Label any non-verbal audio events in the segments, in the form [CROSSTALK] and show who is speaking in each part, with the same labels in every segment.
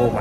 Speaker 1: Oh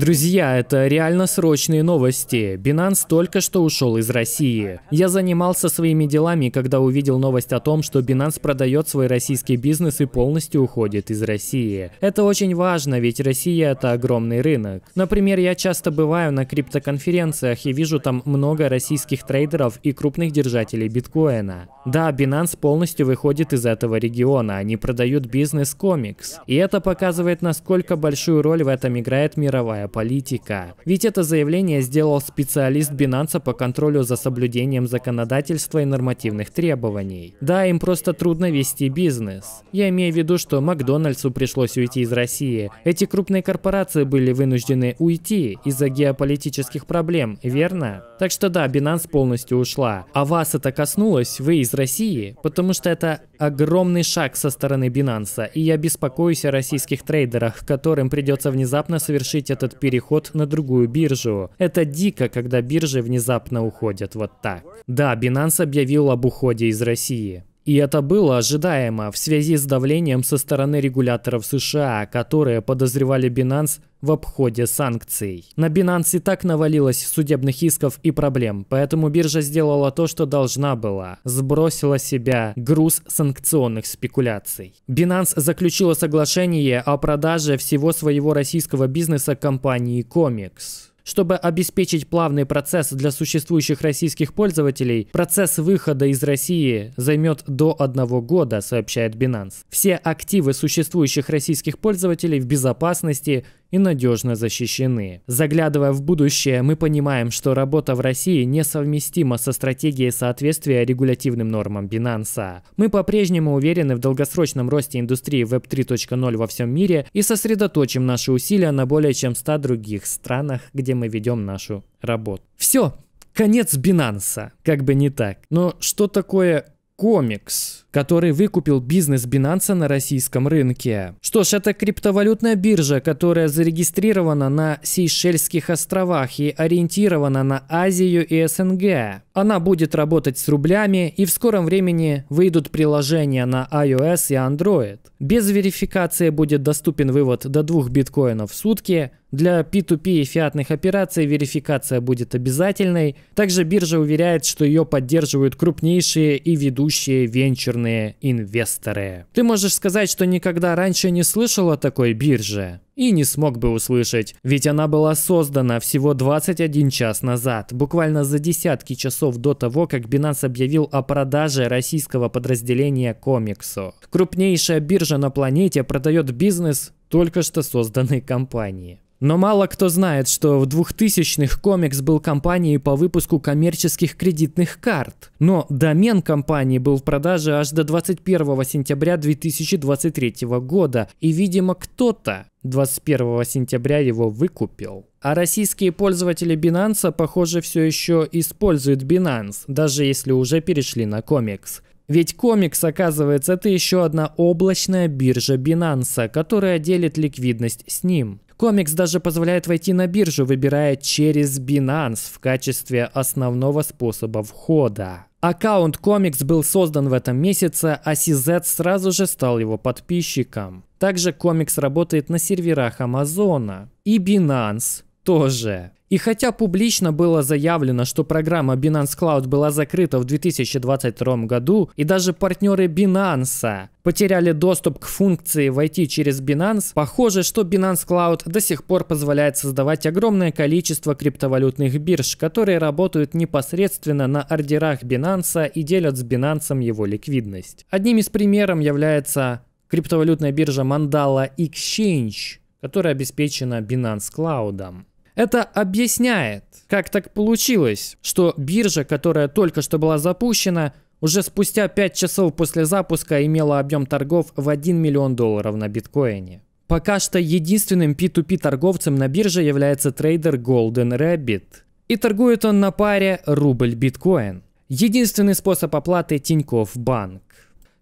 Speaker 1: Друзья, это реально срочные новости. Binance только что ушел из России. Я занимался своими делами, когда увидел новость о том, что Binance продает свой российский бизнес и полностью уходит из России. Это очень важно, ведь Россия это огромный рынок. Например, я часто бываю на криптоконференциях и вижу там много российских трейдеров и крупных держателей биткоина. Да, Binance полностью выходит из этого региона, они продают бизнес комикс. И это показывает, насколько большой большую роль в этом играет мировая политика. Ведь это заявление сделал специалист Binance по контролю за соблюдением законодательства и нормативных требований. Да, им просто трудно вести бизнес. Я имею в виду, что Макдональдсу пришлось уйти из России. Эти крупные корпорации были вынуждены уйти из-за геополитических проблем, верно? Так что да, Binance полностью ушла. А вас это коснулось, вы из России, потому что это огромный шаг со стороны Binance, и я беспокоюсь о российских трейдерах, которым которым придется внезапно совершить этот переход на другую биржу. Это дико, когда биржи внезапно уходят вот так. Да, Binance объявил об уходе из России. И это было ожидаемо в связи с давлением со стороны регуляторов США, которые подозревали Binance в обходе санкций. На Binance и так навалилось судебных исков и проблем, поэтому биржа сделала то, что должна была. Сбросила себя груз санкционных спекуляций. Binance заключила соглашение о продаже всего своего российского бизнеса компании Comics. Чтобы обеспечить плавный процесс для существующих российских пользователей, процесс выхода из России займет до одного года, сообщает Binance. Все активы существующих российских пользователей в безопасности и надежно защищены. Заглядывая в будущее, мы понимаем, что работа в России несовместима со стратегией соответствия регулятивным нормам Binance. Мы по-прежнему уверены в долгосрочном росте индустрии Web 3.0 во всем мире и сосредоточим наши усилия на более чем 100 других странах, где мы ведем нашу работу. Все, конец Binance. Как бы не так. Но что такое комикс? который выкупил бизнес Binance на российском рынке. Что ж, это криптовалютная биржа, которая зарегистрирована на Сейшельских островах и ориентирована на Азию и СНГ. Она будет работать с рублями и в скором времени выйдут приложения на iOS и Android. Без верификации будет доступен вывод до двух биткоинов в сутки, для P2P и фиатных операций верификация будет обязательной. Также биржа уверяет, что ее поддерживают крупнейшие и ведущие венчурные иностранные инвесторы. Ты можешь сказать, что никогда раньше не слышал о такой бирже? И не смог бы услышать, ведь она была создана всего 21 час назад, буквально за десятки часов до того, как Binance объявил о продаже российского подразделения комиксу. Крупнейшая биржа на планете продает бизнес только что созданной компании. Но мало кто знает, что в 2000-х комикс был компанией по выпуску коммерческих кредитных карт, но домен компании был в продаже аж до 21 сентября 2023 года, и, видимо, кто-то 21 сентября его выкупил. А российские пользователи Binance, похоже, все еще используют Binance, даже если уже перешли на комикс. Ведь комикс, оказывается, это еще одна облачная биржа Binance, которая делит ликвидность с ним. Комикс даже позволяет войти на биржу, выбирая через Binance в качестве основного способа входа. Аккаунт комикс был создан в этом месяце, а CZ сразу же стал его подписчиком. Также комикс работает на серверах Амазона и Binance, тоже. И хотя публично было заявлено, что программа Binance Cloud была закрыта в 2022 году, и даже партнеры Binance потеряли доступ к функции «Войти через Binance», похоже, что Binance Cloud до сих пор позволяет создавать огромное количество криптовалютных бирж, которые работают непосредственно на ордерах Binance и делят с Binance его ликвидность. Одним из примеров является криптовалютная биржа Mandala Exchange, которая обеспечена Binance Cloud. Это объясняет, как так получилось, что биржа, которая только что была запущена, уже спустя 5 часов после запуска имела объем торгов в 1 миллион долларов на биткоине. Пока что единственным P2P торговцем на бирже является трейдер Golden Rabbit. И торгует он на паре рубль-биткоин. Единственный способ оплаты тиньков Банк.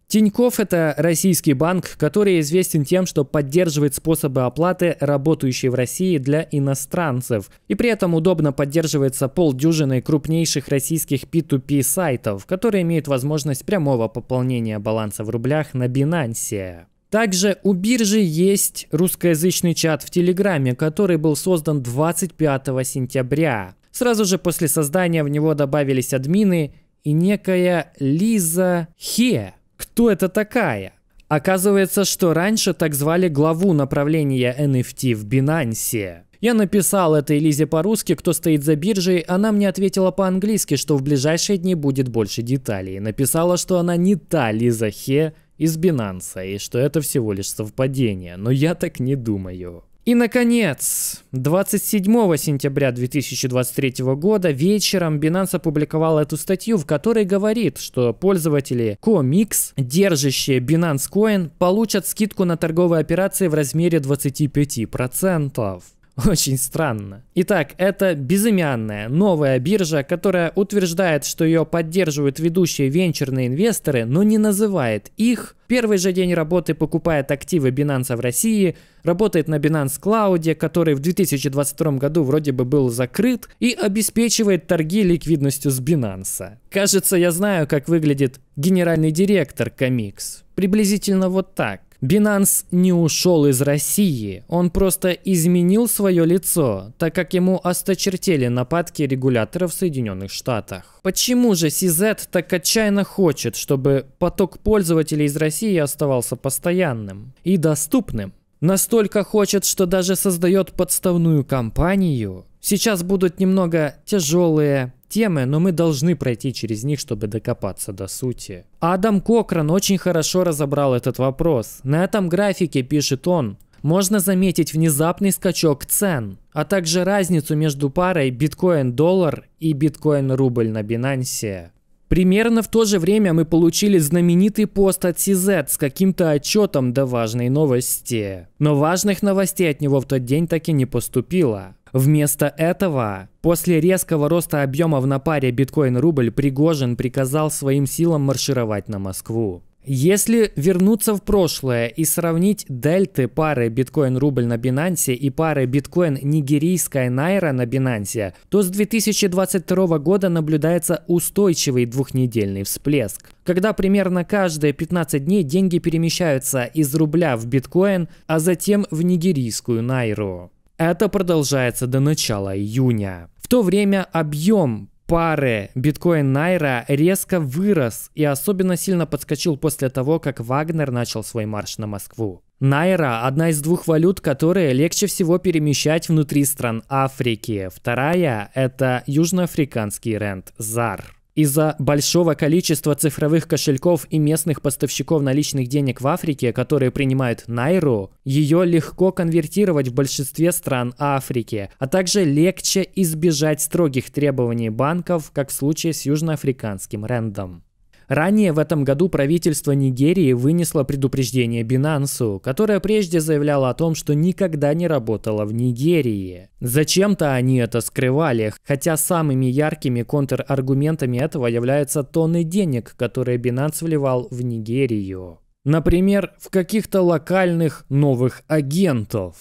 Speaker 1: Тиньков – это российский банк, который известен тем, что поддерживает способы оплаты, работающие в России для иностранцев. И при этом удобно поддерживается полдюжины крупнейших российских P2P сайтов, которые имеют возможность прямого пополнения баланса в рублях на Binance. Также у биржи есть русскоязычный чат в Телеграме, который был создан 25 сентября. Сразу же после создания в него добавились админы и некая Лиза Хе, кто это такая? Оказывается, что раньше так звали главу направления NFT в Binance. Я написал этой Лизе по-русски, кто стоит за биржей, она мне ответила по-английски, что в ближайшие дни будет больше деталей. Написала, что она не та Лиза Хе из Binance, и что это всего лишь совпадение, но я так не думаю. И, наконец, 27 сентября 2023 года вечером Binance опубликовал эту статью, в которой говорит, что пользователи CoMix, держащие Binance Coin, получат скидку на торговые операции в размере 25%. [LAUGHS] Очень странно. Итак, это безымянная новая биржа, которая утверждает, что ее поддерживают ведущие венчурные инвесторы, но не называет их. Первый же день работы покупает активы Binance в России, работает на Binance Cloud, который в 2022 году вроде бы был закрыт, и обеспечивает торги ликвидностью с Binance. Кажется, я знаю, как выглядит генеральный директор Комикс. Приблизительно вот так. Binance не ушел из России, он просто изменил свое лицо, так как ему осточертели нападки регуляторов в Соединенных Штатах. Почему же CZ так отчаянно хочет, чтобы поток пользователей из России оставался постоянным и доступным? Настолько хочет, что даже создает подставную компанию. Сейчас будут немного тяжелые темы, но мы должны пройти через них, чтобы докопаться до сути. Адам Кокран очень хорошо разобрал этот вопрос. На этом графике, пишет он, можно заметить внезапный скачок цен, а также разницу между парой биткоин-доллар и биткоин-рубль на Бинансе. Примерно в то же время мы получили знаменитый пост от CZ с каким-то отчетом до важной новости. Но важных новостей от него в тот день так и не поступило. Вместо этого, после резкого роста объема в напаре биткоин-рубль, Пригожин приказал своим силам маршировать на Москву. Если вернуться в прошлое и сравнить дельты пары биткоин-рубль на Бинансе и пары биткоин-нигерийская найра на Бинансе, то с 2022 года наблюдается устойчивый двухнедельный всплеск, когда примерно каждые 15 дней деньги перемещаются из рубля в биткоин, а затем в нигерийскую найру. Это продолжается до начала июня. В то время объем пары биткоин Найра резко вырос и особенно сильно подскочил после того, как Вагнер начал свой марш на Москву. Найра – одна из двух валют, которые легче всего перемещать внутри стран Африки. Вторая – это южноафриканский рент – ЗАР. Из-за большого количества цифровых кошельков и местных поставщиков наличных денег в Африке, которые принимают Найру, ее легко конвертировать в большинстве стран Африки, а также легче избежать строгих требований банков, как в случае с южноафриканским рендом. Ранее в этом году правительство Нигерии вынесло предупреждение Бинансу, которое прежде заявляло о том, что никогда не работало в Нигерии. Зачем-то они это скрывали, хотя самыми яркими контраргументами этого являются тонны денег, которые Бинанс вливал в Нигерию. Например, в каких-то локальных новых агентов.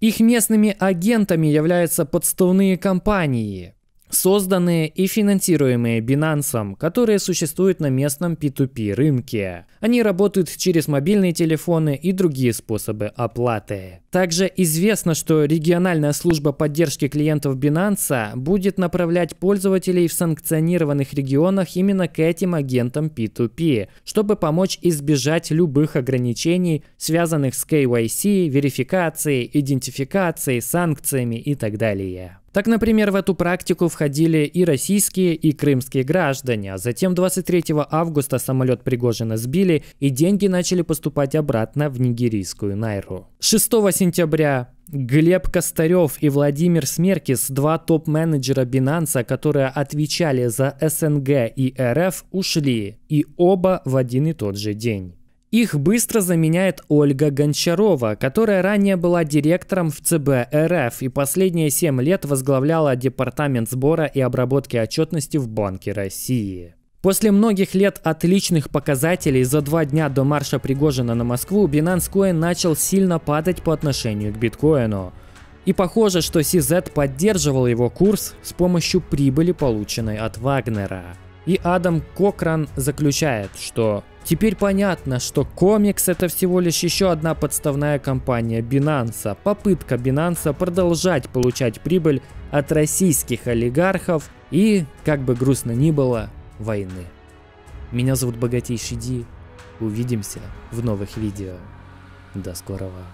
Speaker 1: Их местными агентами являются подставные компании, созданные и финансируемые Binance, которые существуют на местном P2P рынке. Они работают через мобильные телефоны и другие способы оплаты. Также известно, что региональная служба поддержки клиентов Binance будет направлять пользователей в санкционированных регионах именно к этим агентам P2P, чтобы помочь избежать любых ограничений, связанных с KYC, верификацией, идентификацией, санкциями и так далее. Так, например, в эту практику входили и российские, и крымские граждане, а затем 23 августа самолет Пригожина сбили, и деньги начали поступать обратно в нигерийскую Найру. 6 сентября Глеб Костарев и Владимир Смеркис, два топ-менеджера Binance, которые отвечали за СНГ и РФ, ушли, и оба в один и тот же день. Их быстро заменяет Ольга Гончарова, которая ранее была директором в ЦБ РФ и последние 7 лет возглавляла Департамент сбора и обработки отчетности в Банке России. После многих лет отличных показателей за два дня до марша Пригожина на Москву Binance Coin начал сильно падать по отношению к биткоину. И похоже, что CZ поддерживал его курс с помощью прибыли, полученной от Вагнера. И Адам Кокран заключает, что Теперь понятно, что комикс это всего лишь еще одна подставная компания Binance, попытка Binance продолжать получать прибыль от российских олигархов и, как бы грустно ни было, войны. Меня зовут Богатейший Ди. Увидимся в новых видео. До скорого.